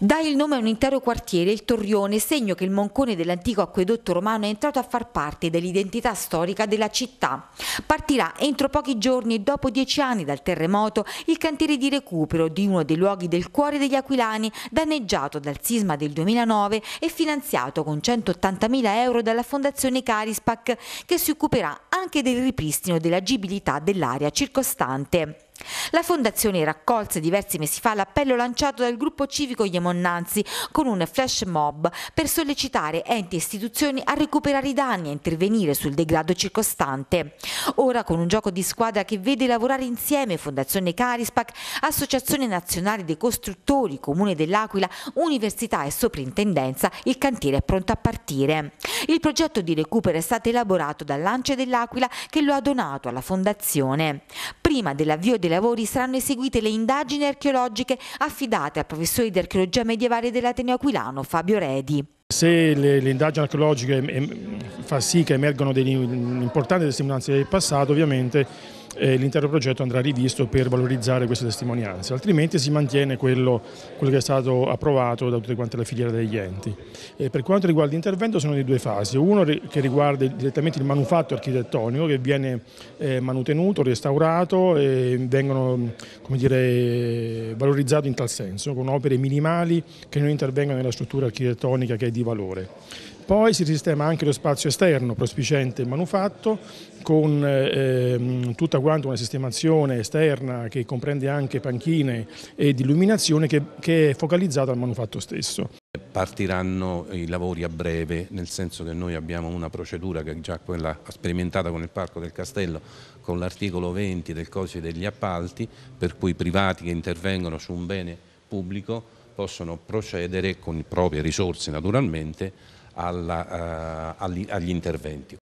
Dà il nome a un intero quartiere, il Torrione, segno che il moncone dell'antico acquedotto romano è entrato a far parte dell'identità storica della città. Partirà entro pochi giorni dopo dieci anni dal terremoto il cantiere di recupero di uno dei luoghi del cuore degli aquilani, danneggiato dal sisma del 2009 e finanziato con 180.000 euro dalla fondazione Carispac, che si occuperà anche del ripristino dell'agibilità dell'area circostante. La fondazione raccolse diversi mesi fa l'appello lanciato dal gruppo civico Yemonnanzi con un flash mob per sollecitare enti e istituzioni a recuperare i danni e intervenire sul degrado circostante. Ora con un gioco di squadra che vede lavorare insieme Fondazione Carispac, Associazione Nazionale dei Costruttori, Comune dell'Aquila, Università e Soprintendenza, il cantiere è pronto a partire. Il progetto di recupero è stato elaborato dal dall'Ance dell'Aquila che lo ha donato alla Fondazione. Prima dell'avvio del dei lavori saranno eseguite le indagini archeologiche affidate al professore di archeologia medievale dell'Ateneo Aquilano Fabio Redi. Se le, le indagini archeologiche fa sì che emergano delle importanti testimonianze del passato, ovviamente eh, l'intero progetto andrà rivisto per valorizzare queste testimonianze, altrimenti si mantiene quello, quello che è stato approvato da tutte quante le filiere degli enti. Eh, per quanto riguarda l'intervento sono di due fasi, uno che riguarda direttamente il manufatto architettonico che viene eh, manutenuto, restaurato e vengono dire, valorizzati in tal senso con opere minimali che non intervengono nella struttura architettonica che è di valore. Poi si sistema anche lo spazio esterno prospiciente il manufatto con ehm, tutta quanta una sistemazione esterna che comprende anche panchine ed illuminazione che, che è focalizzata al manufatto stesso. Partiranno i lavori a breve, nel senso che noi abbiamo una procedura che è già quella sperimentata con il Parco del Castello, con l'articolo 20 del codice degli appalti, per cui i privati che intervengono su un bene pubblico possono procedere con le proprie risorse naturalmente alla, eh, agli, agli interventi.